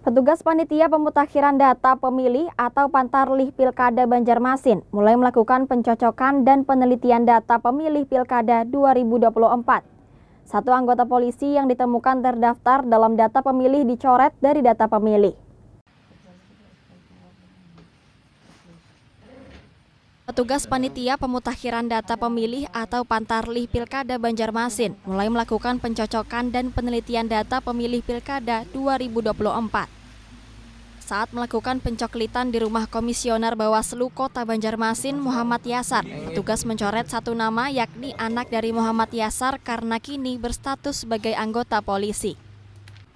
Petugas panitia pemutakhiran data pemilih atau Pantarlih Pilkada Banjarmasin mulai melakukan pencocokan dan penelitian data pemilih Pilkada 2024. Satu anggota polisi yang ditemukan terdaftar dalam data pemilih dicoret dari data pemilih. Petugas panitia pemutakhiran data pemilih atau Pantarlih Pilkada Banjarmasin mulai melakukan pencocokan dan penelitian data pemilih Pilkada 2024. Saat melakukan pencoklitan di rumah komisioner Bawaslu Kota Banjarmasin Muhammad Yasar, petugas mencoret satu nama yakni anak dari Muhammad Yasar karena kini berstatus sebagai anggota polisi.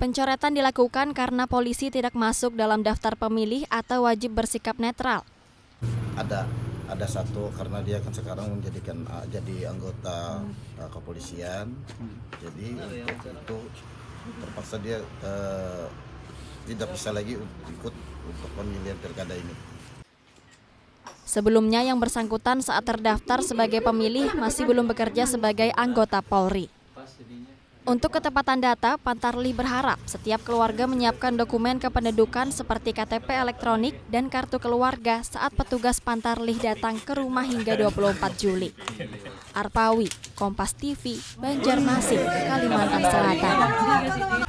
Pencoretan dilakukan karena polisi tidak masuk dalam daftar pemilih atau wajib bersikap netral. Ada ada satu karena dia kan sekarang menjadikan uh, jadi anggota uh, kepolisian jadi untuk itu terpaksa dia uh, tidak bisa lagi ikut untuk pemilihan pilkada ini. Sebelumnya yang bersangkutan saat terdaftar sebagai pemilih masih belum bekerja sebagai anggota Polri. Untuk ketepatan data, Pantarli berharap setiap keluarga menyiapkan dokumen kependudukan seperti KTP elektronik dan kartu keluarga saat petugas Pantarli datang ke rumah hingga 24 Juli. Arpawi, Kompas TV, Banjarmasin, Kalimantan Selatan.